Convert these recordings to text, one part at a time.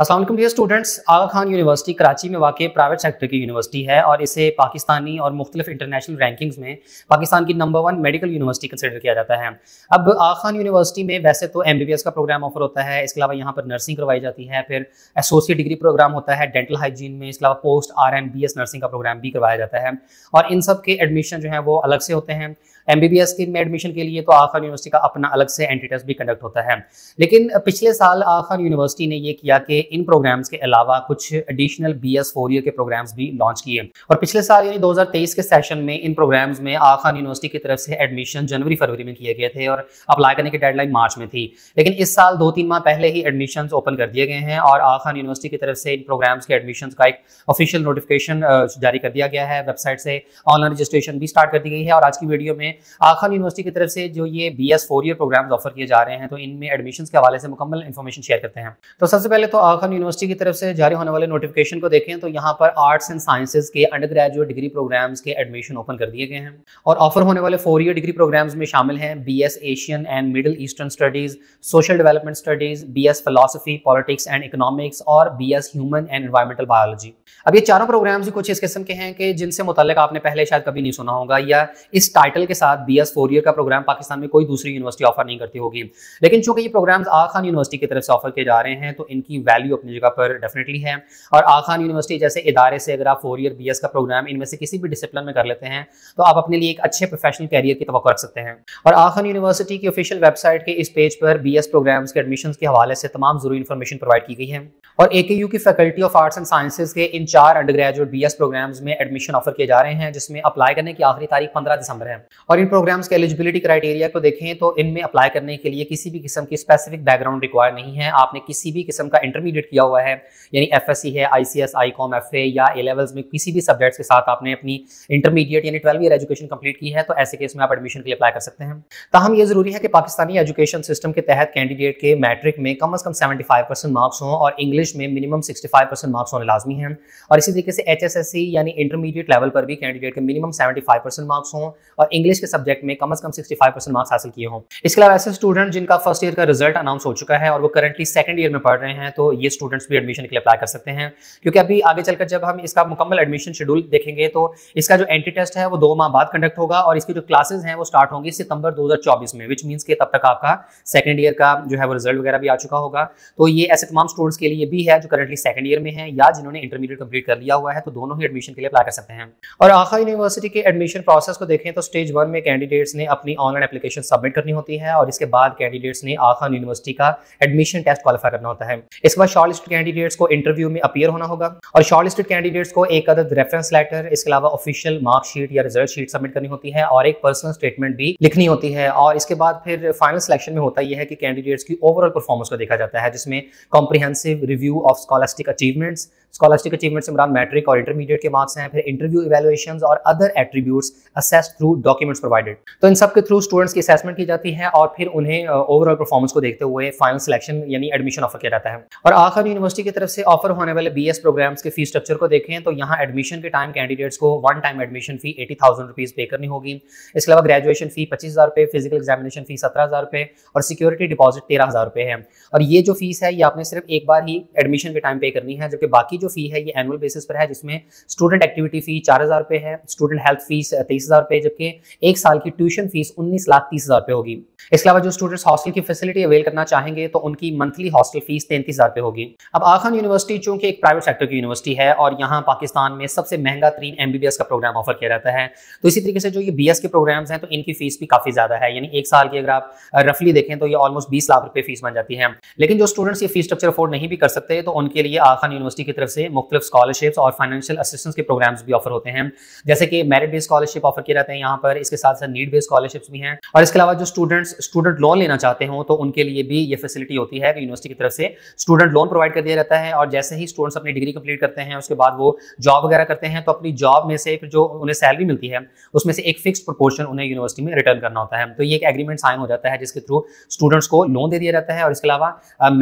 असलम वालेकुम students Aga Khan university Karachi में वाकई प्राइवेट सेक्टर की यूनिवर्सिटी है और इसे पाकिस्तानी और मुख्तलिफ इंटरनेशनल रैंकिंग्स में पाकिस्तान की number one medical university consider किया जाता है अब आगा खान यूनिवर्सिटी में वैसे तो एम का प्रोग्राम ऑफर होता है इसके अलावा यहाँ पर नर्सिंग करवाई जाती है फिर एसोसिएट डिग्री प्रोग्राम होता है डेंटल हाइजीन में इसके अलावा पोस्ट आर एम नर्सिंग का प्रोग्राम भी करवाया जाता है और इन सब के एडमिशन जो है वो अलग से होते हैं एम के में एडमिशन के लिए तो आखान यूनिवर्सिटी का अपना अलग से एंट्री टेस्ट भी कंडक्ट होता है लेकिन पिछले साल आखान यूनिवर्सिटी ने यह किया कि इन प्रोग्राम्स के अलावा कुछ additional B S four year के प्रोग्राम्स भी लॉन्च किए और पिछले साल यानी 2023 के सेशन में इन प्रोग्राम्स में आखान यूनिवर्सिटी की तरफ से एडमिशन जनवरी फरवरी में किए गए थे और अप्लाई करने की डेडलाइन मार्च में थी लेकिन इस साल दो तीन माह पहले ही एडमिशन ओपन कर दिए गए हैं और आखान यूनिवर्सिटी की तरफ से इन प्रोग्राम्स के एडमिशन का एक ऑफिशियल नोटिफिकेशन जारी कर दिया गया है वेबसाइट से ऑनलाइन रजिस्ट्रेशन भी स्टार्ट कर दी गई है और आज की वीडियो में आखान यूनिवर्सिटी की तरफ से जो ये B S four year programme offer किए जा रहे हैं तो इनमें एडमिशन के हवाले से मुकम्मल इन्फॉर्मेशन शेयर करते हैं तो सबसे पहले तो आखान यूनिवर्सिटी की तरफ से जारी होने वाले नोटिफिकेशन को देखें तो यहाँ पर आर्ट्स एंड साइंसेज के अंडर ग्रेजुएट डिग्री प्रोग्राम्स के एडमिशन ओपन कर दिए गए हैं और ऑफर होने वाले फोर ईयर डिग्री प्रोग्राम्स में शामिल हैं B S Asian and Middle Eastern studies social development studies B S philosophy politics and economics और B S human and environmental biology अब ये चारों प्रोग्राम्स कुछ इस किस्म के हैं कि जिनसे मुतल आपने पहले शायद कभी नहीं सुना होगा या इस टाइटल के साथ साथ बी एस फोर ईयर का प्रोग्राम पाकिस्तान में कोई दूसरी यूनिवर्सिटी ऑफर नहीं करती होगी लेकिन चूंकि ये प्रोग्राम्स आ खान यूनिवर्सिटी की तरफ से ऑफर किए जा रहे हैं तो इनकी वैल्यू अपनी जगह पर डेफिनेटली है और आ खान यूनिवर्सिटी जैसे इदारे से अगर आप फोर ईयर बी का प्रोग्राम इनमें से किसी भी डिसिप्लिन में कर लेते हैं तो आप अपने लिए एक अच्छे प्रोफेशनल कैरियर की तो रख सकते हैं और आ खान यूनिवर्सिटी की ऑफिशियल वेबसाइट के इस पेज पर बी एस प्रोग्राम्स के एडमिशन के हवाले से तमाम जरूरी इन्फॉर्मेशन प्रोवाइड की गई है और ए की faculty of arts and sciences के इन चार अंडर ग्रेजुएट बी प्रोग्राम्स में एडमिशन ऑफर किए जा रहे हैं जिसमें अप्लाई करने की आखिरी तारीख पंद्रह दिसंबर है और इन प्रोग्राम्स के एलिजिबिलिटी क्राइटेरिया को देखें तो इनमें अप्लाई करने के लिए किसी भी किस्म की स्पेसिफिक बैकग्राउंड रिक्वायर नहीं है आपने किसी भी किस्म का इंटरमीडिएट किया हुआ है यानी एफ है I C S I com F A levels या ए लेवल्स में किसी भी सब्जेक्ट्स के साथ आपने अपनी इंटरमीडिएट यानी ट्वेल्व ईयर एजुकेशन कंप्लीट की है तो ऐसे केस में आप एडमिशन के लिए अप्लाई कर सकते हैं तहम तो ये जरूरी है कि पाकिस्तानी एजुकेशन सिस्टम के तहत कैंडिडेट के मैट्रिक में कम अज कम सेवेंटी फाइव परसेंट मार्क्स हों और इंग्लिश में minimum sixty five percent marks होने लाजमी है और इसी तरीके से एच एस एस सी यानी इंटरमीडिएट लेवल पर भी कैंडिडेट के minimum seventy five percent marks हों और इंग्लिश के सब्जेक्ट में कम से कम 65 परसेंट मार्क्स हासिल किए हों इसके अलावा ऐसे स्टूडेंट जिनका फर्स्ट ईयर का रिजल्ट अनाउंस हो चुका है और वो करंटली सेकंड ईयर में पढ़ रहे हैं तो ये स्टूडेंट्स भी एडमिशन के लिए अप्लाई कर सकते हैं क्योंकि अभी आगे चलकर जब हम इसका मुकम्मल एडमिशन शेड्यूल देखेंगे तो इसका जो एंट्री टेस्ट है वो दो माह बाद कंडक्ट होगा और इसकी जो क्लासेज हैं वो स्टार्ट होंगी सितंबर 2024 में विच मीन्स के तब तक आपका सेकंड ईयर का जो है वो रिजल्ट वगैरह भी आ चुका होगा तो ये ऐसे तमाम स्टूडेंट्स के लिए भी है जो करंटली सेकंड ईयर में है या जिन्होंने इंटरमीडिएट कंप्लीट कर लिया हुआ है तो दोनों ही एडमिशन के लिए अप्लाई कर सकते हैं और आखा यूनिवर्सिटी के एडमिशन प्रोसेस को देखें तो स्टेज वन फॉर्म में कैंडिडेट्स ने अपनी ऑनलाइन एप्लीकेशन सबमिट करनी होती है और इसके बाद कैंडिडेट्स ने आखान यूनिवर्सिटी का एडमिशन टेस्ट क्वालिफाई करना होता है इसके बाद शॉर्ट कैंडिडेट्स को इंटरव्यू में अपियर होना होगा और शॉर्ट कैंडिडेट्स को एक अदद रेफरेंस लेटर इसके अलावा ऑफिशियल मार्कशीट या रिजल्ट शीट सबमिट करनी होती है और एक पर्सनल स्टेटमेंट भी लिखनी होती है और इसके बाद फिर फाइनल सिलेक्शन में होता यह है कि कैंडिडेट्स की ओवरऑल परफॉर्मेंस को देखा जाता है जिसमें comprehensive review of scholastic achievements scholarship achievement से मैट्रिक और इंटरमीडिएट के मार्क्स हैं फिर इंटरव्यू इवेलुएशन और other attributes assess through documents modules provided तो इन सब के थ्रू स्टूडेंट्स की असेसमेंट की जाती है और फिर उन्हें ओवरऑल परफॉर्मेंस को देखते हुए फाइनल सिलेक्शन यानी एडमिशन ऑफर किया जाता है और आखिर यूनिवर्सिटी की तरफ से ऑफर होने वाले बी प्रोग्राम्स के फीस स्ट्रक्चर को देखें तो यहाँ एडमिशन के टाइम कैंडिडेट्स को one time admission fee eighty thousand rupees pay करनी होगी इसके अलावा ग्रेजुएशन फी पच्चीस हज़ार रुपये फिजिकल एग्जामिनेशन फी सत्रह हज़ार रुपये और सिक्योरिटी डिपॉजिट तेरह हज़ार रुपये है और ये जो फीस है ये आपने सिर्फ एक बार ही एडमिशन के टाइम पे करनी है जबकि बाकी जो फी है ये एनुअल बेसिस पर है जिसमें स्टूडेंट एक्टिविटी फी चार हज़ार रुपये है स्टूडेंट हेल्थ फीस तेईस हज़ार रुपये जबकि एक साल की ट्यूशन फीस उन्नीस लाख तीस हज़ार रुपये होगी इसके अलावा जो स्टूडेंट्स हॉस्टल की फैसिलिटी अवेल करना चाहेंगे तो उनकी मंथली हॉस्टल फीस तैंतीस हज़ार रुपये होगी अब आखान यूनिवर्सिटी चूंकि एक प्राइवेट सेक्टर की यूनिवर्सिटी है और यहाँ पाकिस्तान में सबसे महंगा तरीन एम का प्रोग्राम ऑफर किया जाता है तो इसी तरीके से जो ये बी के प्रोग्राम्स हैं तो इनकी फीस भी काफ़ी ज़्यादा है यानी एक साल की अगर आप रफली देखें तो ये ऑलमोस्ट बीस लाख रुपये फीस बन जाती है लेकिन जो स्टूडेंट्स ये फीस स्ट्रक्चर अफोर्ड नहीं भी कर सकते तो उनके लिए आखान यूनिवर्सिटी की तरफ से मुख्तलिफ स्कॉलरशिप्स और फाइनेंशियल असिस्टेंस के प्रोग्राम्स भी ऑफर होते हैं जैसे कि मेरिट बेस्ड स्कॉलरशिप ऑफर किए जाते हैं यहाँ पर इसके साथ साथ नीड बेस्ड स्कॉलरशिप्स भी हैं और इसके अलावा जो स्टूडेंट्स स्टूडेंट्स स्टूडेंट लोन लेना चाहते हो तो उनके लिए भी ये फैसिलिटी होती है कि यूनिवर्सिटी की तरफ से स्टूडेंट लोन प्रोवाइड कर दिया जाता है और जैसे ही स्टूडेंट्स अपनी डिग्री कंप्लीट करते हैं उसके बाद वो जॉब वगैरह करते हैं तो अपनी जॉब में से जो उन्हें सैलरी मिलती है उसमें से एक फिक्स प्रोपोर्शन उन्हें यूनिवर्सिटी में रिटर्न करना होता है तो ये एक एग्रीमेंट साइन हो जाता है जिसके थ्रू स्टूडेंट्स को लोन दे दिया जाता है और इसके अलावा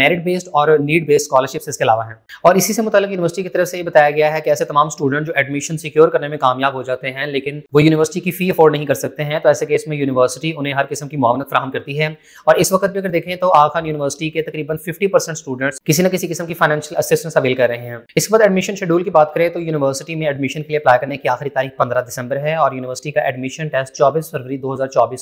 मेरिट बेस्ड और नीड बेस्ड स्कॉलरशिप इसके अलावा है और इसी से मुतल यूनिवर्सिटी की तरफ से ये बताया गया है कि ऐसे तमाम स्टूडेंट जो एडमिशन सिक्योर करने में कामयाब हो जाते हैं लेकिन वो यूनिवर्सिटी की फी अफोर्ड नहीं कर सकते हैं तो ऐसे केस में यूनिवर्सिटी उन्हें हर किस्म की मुआवनत फ्राहम करती है और इस वक्त भी अगर देखें तो आखान यूनिवर्सिटी के तकरीबन फिफ्टी परसेंट स्टूडेंट्स किसी न किसी किस्म की फाइनेंशियल असिस्टेंस अवेल कर रहे हैं इसके बाद एडमिशन शेड्यूल की बात करें तो यूनिवर्सिटी में एडमिशन के लिए अप्लाई करने की आखिरी तारीख पंद्रह दिसंबर है और यूनिवर्सिटी का एडमिशन टेस्ट चौबीस फरवरी दो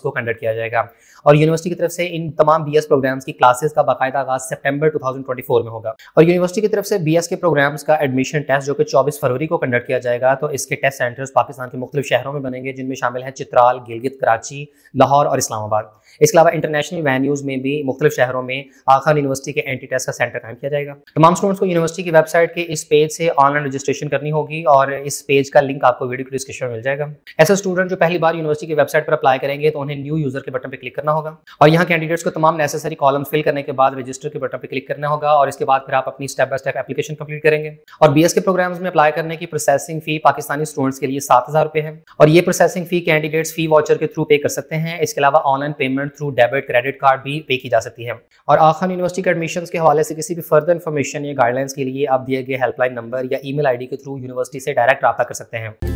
को कंडक्ट किया जाएगा और यूनिवर्सिटी की तरफ से इन तमाम बी प्रोग्राम्स की क्लासेस का बाकायदा आगाज सेप्टेम्बर टू में होगा और यूनिवर्सिटी की तरफ से बी के प्रोग्राम्स का एडमिशन टेस्ट जो कि चौबीस फरवरी को कंडक्ट किया जाएगा तो इसके टेस्ट सेंटर्स पाकिस्तान के मुख्तु शहरों में बनेंगे जिनमें शामिल हैं चित्राल गिलगित कराची लाहौर और इस्लामाबाद इसके अलावा इंटरनेशनल वेन्यूज़ में भी मुख्तलिफ शहरों में आखान यूनिवर्सिटी के एंटी टेस्ट का सेंटर कायम किया जाएगा तमाम स्टूडेंट्स को यूनिवर्सिटी की वेबसाइट के इस पेज से ऑनलाइन रजिस्ट्रेशन करनी होगी और इस पेज का लिंक आपको वीडियो डिस्क्रिप्शन में मिल जाएगा ऐसे स्टूडेंट जो पहली बार यूनिवर्सिटी की वेबसाइट पर अप्लाई करेंगे तो उन्हें न्यू यूजर के बटन पर क्लिक करना होगा और यहाँ कैंडिडेट्स को तमाम नेसेसरी कॉलम फिल करने के बाद रजिस्टर के बटन पर क्लिक करना होगा और इसके बाद फिर आप अपनी step by step application complete करेंगे और बी के प्रोग्राम्स में अप्लाई करने की प्रोसेसिंग फी पाकिस्तानी स्टूडेंट्स के लिए सात हज़ार रुपए है और ये processing fee candidates fee voucher के थ्रू पे कर सकते हैं इसके अलावा online payment through debit credit card भी पे की जा सकती है और आखान यूनिवर्सिटी के एडमिशन के हवाले से किसी भी फर्दर इन्फॉर्मेशन या गाइडलाइंस के लिए आप दिए गए हेल्पलाइन नंबर या ई मेल के थ्रू यूनिवर्सिटी से डायरेक्ट रहा कर सकते हैं